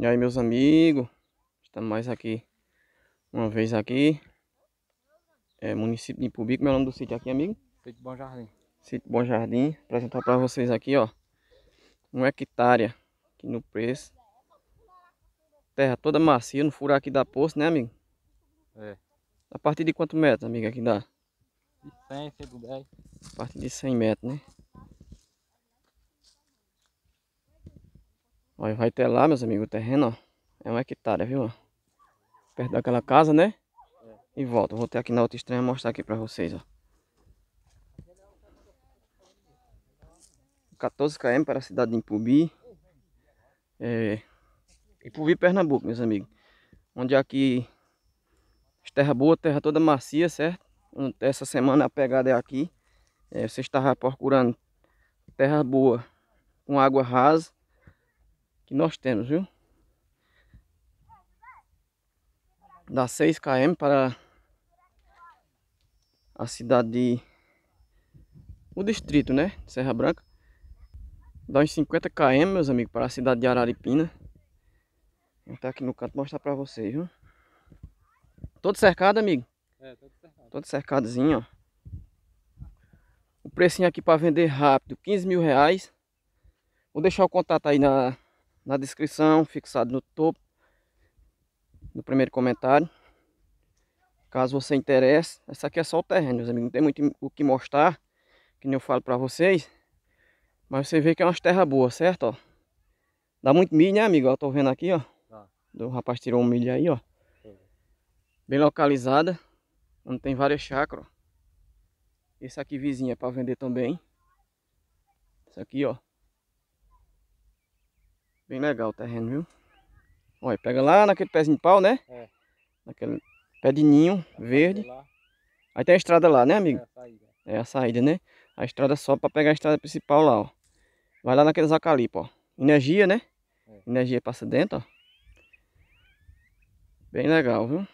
E aí meus amigos, estamos mais aqui, uma vez aqui, é, município de Pubico, meu nome do sítio aqui amigo? Sítio Bom Jardim. Sítio Bom Jardim, apresentar para vocês aqui ó, uma hectare aqui no preço, terra toda macia, no furo aqui da poça né amigo? É. A partir de quanto metros amigo aqui dá? De 100, 110. A partir de 100 metros né? Olha, vai ter lá, meus amigos, o terreno, ó. É um hectare, viu? Perto daquela casa, né? É. E volto. Vou ter aqui na outra estranha mostrar aqui pra vocês, ó. 14 km para a cidade de Impubi. É, Impubi, Pernambuco, meus amigos. Onde aqui terra boa, terra toda macia, certo? Essa semana a pegada é aqui. É, você estava procurando terra boa com água rasa que nós temos, viu? Dá 6 km para a cidade de... O distrito, né? Serra Branca. Dá uns 50 km, meus amigos, para a cidade de Araripina. Vou entrar aqui no canto mostrar para vocês, viu? Todo cercado, amigo? É, todo cercado. Todo cercadozinho, ó. O precinho aqui para vender rápido, 15 mil reais. Vou deixar o contato aí na, na descrição, fixado no topo do primeiro comentário. Caso você interesse, essa aqui é só o terreno, meus amigos. Não tem muito o que mostrar, que nem eu falo para vocês. Mas você vê que é umas terra boa, certo? Ó. Dá muito milho, né, amigo? Eu tô vendo aqui, ó. O rapaz tirou um milho aí, ó. Bem localizada, onde tem várias chacras Esse aqui vizinho é para vender também. Isso aqui, ó. Bem legal o terreno, viu? Olha, pega lá naquele pezinho de pau, né? É. Naquele pé de ninho é verde. Aí tem a estrada lá, né, amigo? É a saída. É a saída, né? A estrada só para pegar a estrada principal lá, ó. Vai lá naqueles acalipos, ó. Energia, né? É. Energia passa dentro, ó. Bem legal, viu?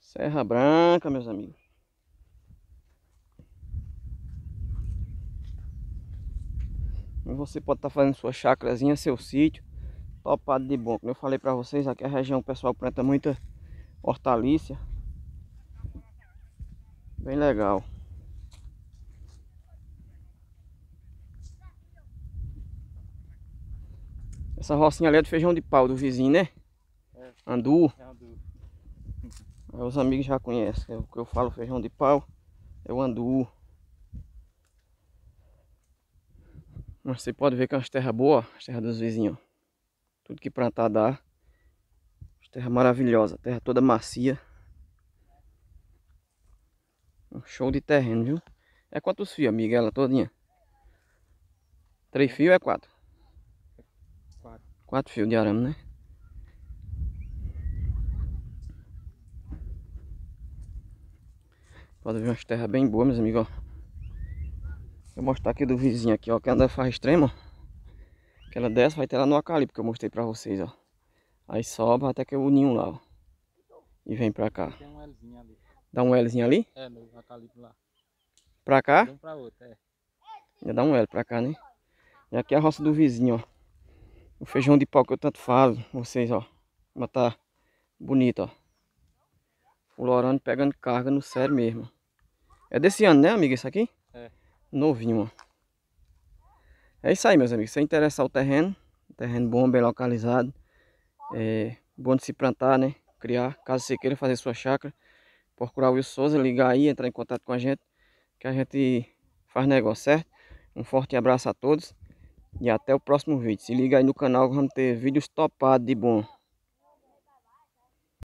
Serra Branca, meus amigos. Mas você pode estar tá fazendo sua chacrazinha, seu sítio, topado de bom. Como eu falei para vocês, aqui a região o pessoal planta muita hortaliça. Bem legal. Essa rocinha ali é do feijão de pau do vizinho, né? É. Andu. É andu. os amigos já conhecem. É o que eu falo feijão de pau é o andu. Mas você pode ver que é uma terras boas, as terras dos vizinhos. Tudo que plantar dá. Terra maravilhosa, terra toda macia. Um show de terreno, viu? É quantos fios, amiga, ela todinha? Três fios é quatro? Quatro. Quatro fios de arame, né? Pode ver umas terras bem boas, meus amigos, ó. Vou mostrar aqui do vizinho aqui, ó, que anda faz farra extrema. Que ela desce, vai ter lá no acalipo que eu mostrei pra vocês, ó. Aí sobe até que o ninho lá, ó. E vem pra cá. Tem um Lzinho ali. Dá um Lzinho ali? É, no acalipo lá. Pra cá? Um pra outro, é. Já dá um L pra cá, né? E aqui é a roça do vizinho, ó. O feijão de pau que eu tanto falo, vocês, ó. Mas tá bonito, ó. Florando, pegando carga no sério mesmo. É desse ano, né, amiga, isso aqui? novinho. É isso aí, meus amigos. Se interessar o terreno, terreno bom, bem localizado, é bom de se plantar, né? Criar, caso você queira fazer sua chácara, procurar o Will Souza, ligar aí, entrar em contato com a gente, que a gente faz negócio, certo? Um forte abraço a todos e até o próximo vídeo. Se liga aí no canal vamos ter vídeos topados de bom.